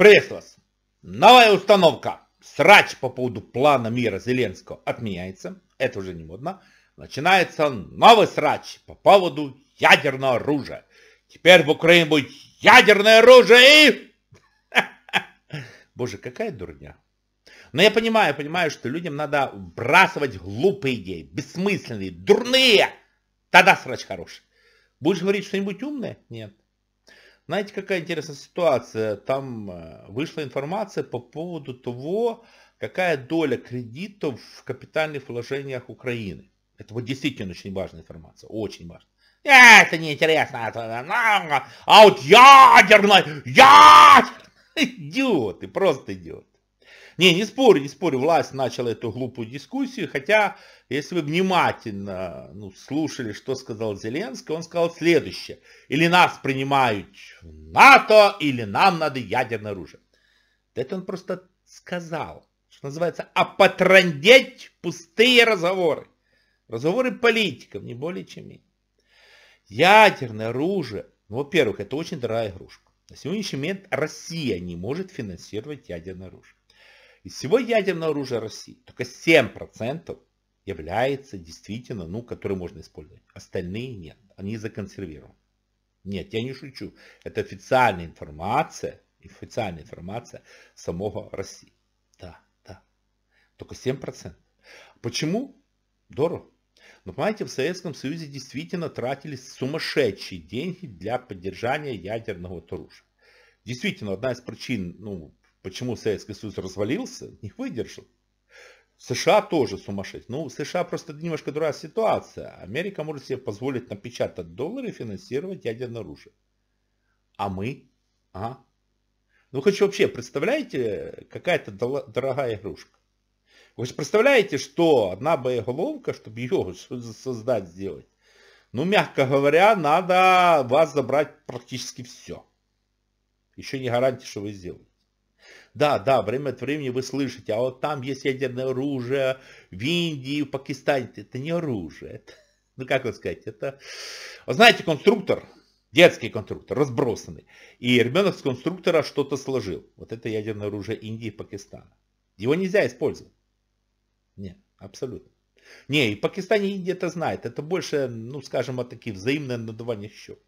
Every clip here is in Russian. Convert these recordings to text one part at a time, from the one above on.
Приветствую вас! Новая установка. Срач по поводу плана мира Зеленского отменяется. Это уже не модно. Начинается новый срач по поводу ядерного оружия. Теперь в Украине будет ядерное оружие и... Боже, какая дурня. Но я понимаю, понимаю, что людям надо бросать глупые идеи, бессмысленные, дурные. Тогда срач хороший. Будешь говорить что-нибудь умное? Нет. Знаете, какая интересная ситуация? Там э, вышла информация по поводу того, какая доля кредитов в капитальных вложениях Украины. Это вот действительно очень важная информация, очень важная. Э, это неинтересно, это... А, а, а, а вот ядерная, ядерная, идиоты, просто идиоты. Не, не спорю, не спорю, власть начала эту глупую дискуссию, хотя, если вы внимательно ну, слушали, что сказал Зеленский, он сказал следующее. Или нас принимают в НАТО, или нам надо ядерное оружие. Это он просто сказал, что называется, опотрандеть «А пустые разговоры. Разговоры политиков, не более чем и. Ядерное оружие, ну, во-первых, это очень дорогая игрушка. На сегодняшний момент Россия не может финансировать ядерное оружие из всего ядерного оружия России только 7% является действительно, ну, которые можно использовать. Остальные нет, они законсервированы. Нет, я не шучу. Это официальная информация, официальная информация самого России. Да, да. Только 7%. Почему? Дорого. Но понимаете, в Советском Союзе действительно тратились сумасшедшие деньги для поддержания ядерного оружия. Действительно, одна из причин ну, Почему Советский Союз развалился? Не выдержал. США тоже сумасшедшие. Ну, США просто немножко другая ситуация. Америка может себе позволить напечатать доллары и финансировать ядерное оружие. А мы? А? Ну, хочу вообще, представляете, какая-то дорогая игрушка. Вы же представляете, что одна боеголовка, чтобы ее создать, сделать, ну, мягко говоря, надо вас забрать практически все. Еще не гарантия, что вы сделаете. Да, да, время от времени вы слышите, а вот там есть ядерное оружие, в Индии, в Пакистане. Это не оружие. Это, ну, как вот сказать, это... Вы а знаете, конструктор, детский конструктор, разбросанный. И ребенок с конструктора что-то сложил. Вот это ядерное оружие Индии и Пакистана. Его нельзя использовать. Нет, абсолютно. Не, и Пакистане и Индия это знает. Это больше, ну, скажем, вот такие взаимное надувание щек.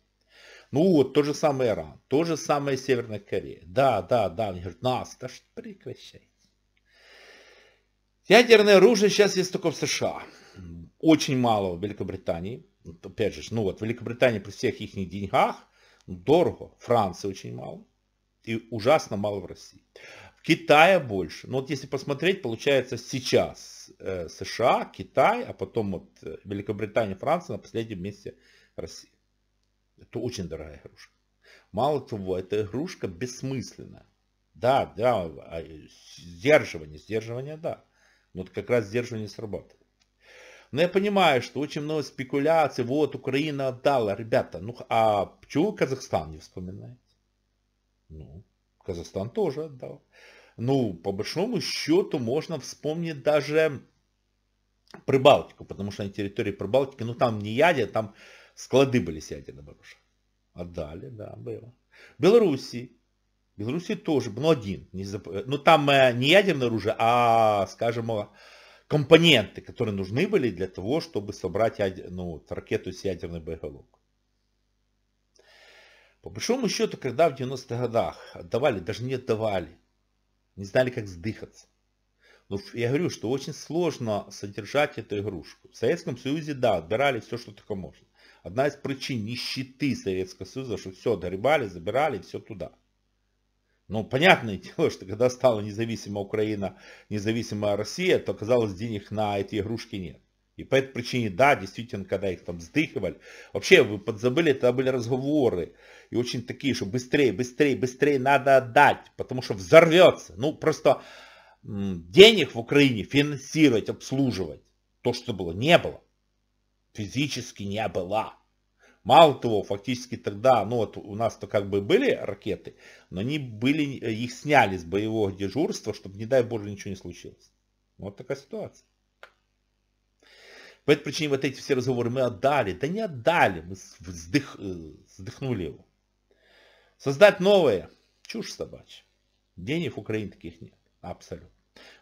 Ну вот, то же самое Иран, то же самое Северная Корея. Да, да, да, они говорят, нас, да что прекращайте. Ядерное оружие сейчас есть только в США. Очень мало в Великобритании. Опять же, ну вот, в Великобритании при всех их деньгах дорого. Франции очень мало. И ужасно мало в России. В Китае больше. Но ну вот если посмотреть, получается сейчас э, США, Китай, а потом вот э, Великобритания, Франция на последнем месте России. Это очень дорогая игрушка. Мало того, эта игрушка бессмысленна. Да, да, а, э, сдерживание, сдерживание, да. Вот как раз сдерживание срабатывает. Но я понимаю, что очень много спекуляций. Вот, Украина отдала. Ребята, ну а почему Казахстан не вспоминает? Ну, Казахстан тоже отдал. Ну, по большому счету, можно вспомнить даже Прибалтику, потому что на территории Прибалтики, ну там не ядер, там Склады были съедены барыша. Отдали, да, было. В Белоруссии. В Белоруссии тоже, но ну, один. Не зап... Ну там э, не ядерное оружие, а, скажем, э, компоненты, которые нужны были для того, чтобы собрать ну, ракету с ядерной боеголовкой. По большому счету, когда в 90-х годах отдавали, даже не отдавали, не знали, как сдыхаться. Ну, я говорю, что очень сложно содержать эту игрушку. В Советском Союзе, да, отбирали все, что только можно одна из причин нищеты Советского Союза, что все дорыбали, забирали, все туда. Ну, понятное дело, что когда стала независимая Украина, независимая Россия, то оказалось денег на эти игрушки нет. И по этой причине, да, действительно, когда их там сдыхивали. Вообще, вы подзабыли, это были разговоры. И очень такие, что быстрее, быстрее, быстрее надо отдать, потому что взорвется. Ну, просто денег в Украине финансировать, обслуживать, то, что было, не было физически не была. Мало того, фактически тогда, ну вот у нас-то как бы были ракеты, но они были, их сняли с боевого дежурства, чтобы, не дай боже, ничего не случилось. Вот такая ситуация. По этой причине вот эти все разговоры мы отдали. Да не отдали, мы вздых, э, вздохнули его. Создать новое. Чушь собачья. Денег в Украине таких нет. Абсолютно.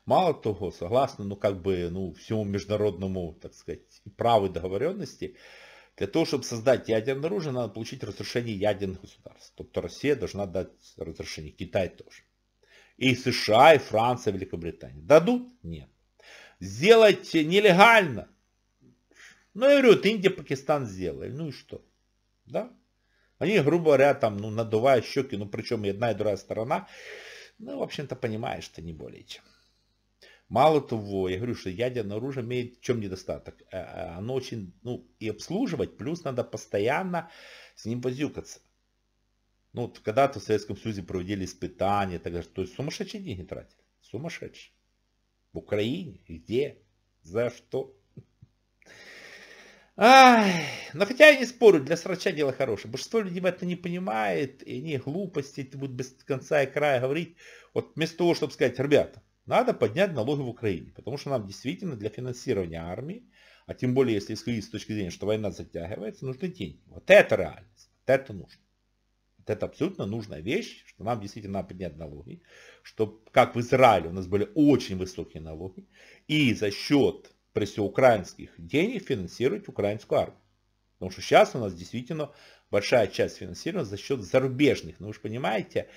Мало того, согласно, ну, как бы, ну, всему международному, так сказать, праву и договоренности, для того, чтобы создать ядерное оружие, надо получить разрешение ядерных государств. Тобто Россия должна дать разрешение, Китай тоже. И США, и Франция, и Великобритания. Дадут? Нет. Сделать нелегально? Ну, я говорю, вот Индия, Пакистан сделали. Ну и что? Да? Они, грубо говоря, там, ну, надувают щеки, ну, причем и одна, и другая сторона, ну, в общем-то, понимаешь, что не более чем. Мало того, я говорю, что ядерное оружие имеет в чем недостаток. Э, э, оно очень, ну, и обслуживать, плюс надо постоянно с ним возюкаться. Ну, вот когда-то в Советском Союзе проводили испытания, так далее, то есть сумасшедшие деньги тратили. Сумасшедшие. В Украине? Где? За что? Ай, но хотя я не спорю, для срача дело хорошее. Большинство людей это не понимает, и они глупости, это будут без конца и края говорить. Вот вместо того, чтобы сказать, ребята, надо поднять налоги в Украине, потому что нам действительно для финансирования армии, а тем более если исходить с точки зрения, что война затягивается, нужны деньги. Вот это реальность, вот это нужно. Вот это абсолютно нужная вещь, что нам действительно надо поднять налоги, чтобы, как в Израиле у нас были очень высокие налоги, и за счет украинских денег финансировать украинскую армию. Потому что сейчас у нас действительно большая часть финансирования за счет зарубежных. Ну вы же понимаете,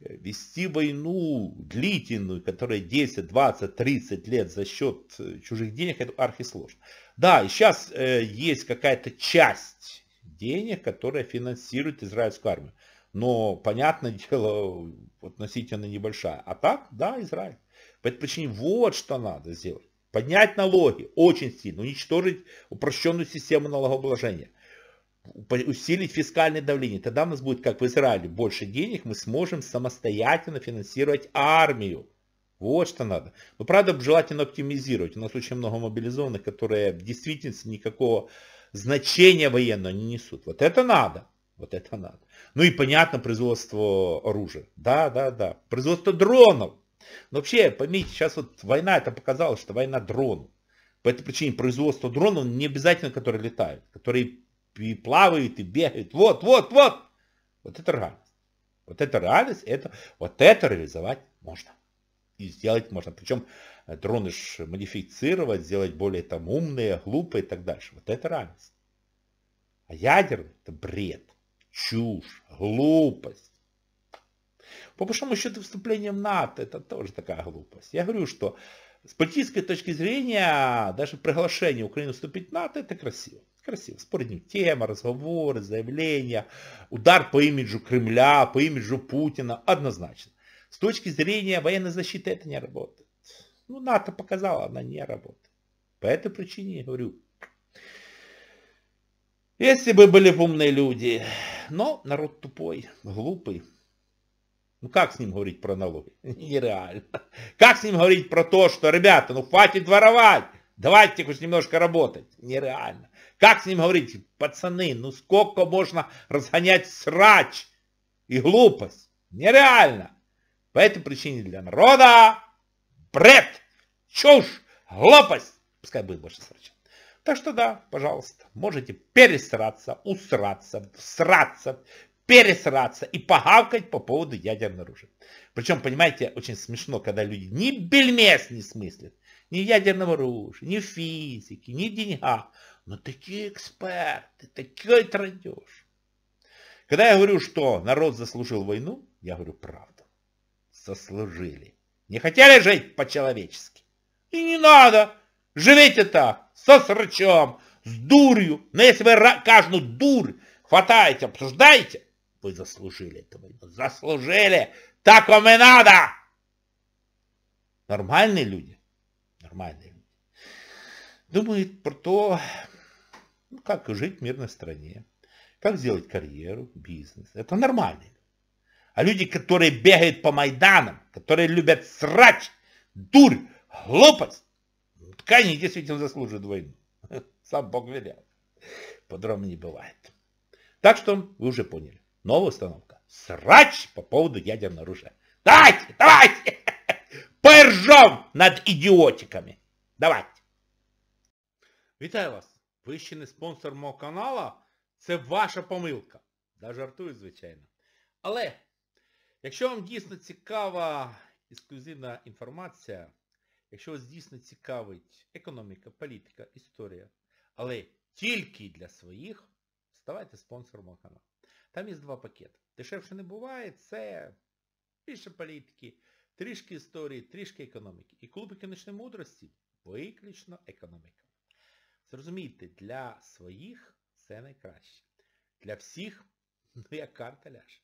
вести войну длительную, которая 10, 20, 30 лет за счет э, чужих денег, это архисложно. Да, и сейчас э, есть какая-то часть денег, которая финансирует израильскую армию. Но, понятное дело, относительно небольшая. А так, да, Израиль. Поэтому вот что надо сделать. Поднять налоги очень сильно, уничтожить упрощенную систему налогообложения усилить фискальное давление. Тогда у нас будет, как в Израиле, больше денег, мы сможем самостоятельно финансировать армию. Вот что надо. Но ну, правда, желательно оптимизировать. У нас очень много мобилизованных, которые в действительности никакого значения военного не несут. Вот это надо. Вот это надо. Ну и понятно, производство оружия. Да, да, да. Производство дронов. Но вообще, поймите, сейчас вот война, это показало, что война дронов. По этой причине производство дронов не обязательно, которые летают, которые и плавает, и бегает. Вот, вот, вот. Вот это реальность. Вот это реальность. это, вот это реализовать можно. И сделать можно. Причем э, дроны модифицировать, сделать более там умные, глупые и так дальше. Вот это реальность. А ядерный – это бред, чушь, глупость. По большому счету вступлением НАТО – это тоже такая глупость. Я говорю, что с политической точки зрения, даже приглашение Украины вступить в НАТО, это красиво. Красиво. Спорная тема, разговоры, заявления, удар по имиджу Кремля, по имиджу Путина, однозначно. С точки зрения военной защиты это не работает. Ну, НАТО показала, она не работает. По этой причине я говорю, если бы были умные люди, но народ тупой, глупый. Ну как с ним говорить про налоги? Нереально. Как с ним говорить про то, что, ребята, ну хватит воровать, давайте хоть немножко работать? Нереально. Как с ним говорить, пацаны, ну сколько можно разгонять срач и глупость? Нереально. По этой причине для народа бред, чушь, глупость. Пускай будет больше срача. Так что да, пожалуйста, можете пересраться, усраться, всраться, пересраться и погавкать по поводу ядерного оружия. Причем, понимаете, очень смешно, когда люди ни бельмес не смыслят, ни ядерного оружия, ни физики, ни деньга. Но такие эксперты, такой традеж. Когда я говорю, что народ заслужил войну, я говорю правду. Заслужили. Не хотели жить по-человечески? И не надо. Живите так, со срачом, с дурью. Но если вы каждую дурь хватаете, обсуждаете, вы заслужили этого. Заслужили! Так вам и надо! Нормальные люди, нормальные люди, думают про то, ну, как жить в мирной стране, как сделать карьеру, бизнес. Это нормальные люди. А люди, которые бегают по Майданам, которые любят срач, дурь, глупость, ну, так они действительно заслуживают войну. Сам Бог велел. Подробно не бывает. Так что вы уже поняли. Новая установка. Срач по поводу ядерного оружия. Давайте, давайте! Поржем над идиотиками. Давайте. Вітаю вас! Ви ще не спонсор мого канала це ваша помилка. Да жартую, звичайно. Але, якщо вам дійсно цікава ексклюзивна інформація, якщо вас дійсно цікавить економіка, політика, історія, але тільки для своїх, ставайте спонсором мого каналу. Там є два пакети. Дешевше не буває, це більше політики, трішки історії, трішки економіки. І клуб економічної мудрості виключно економіка. Зрозумійте, для своїх це найкраще. Для всіх, ну як карта ляже.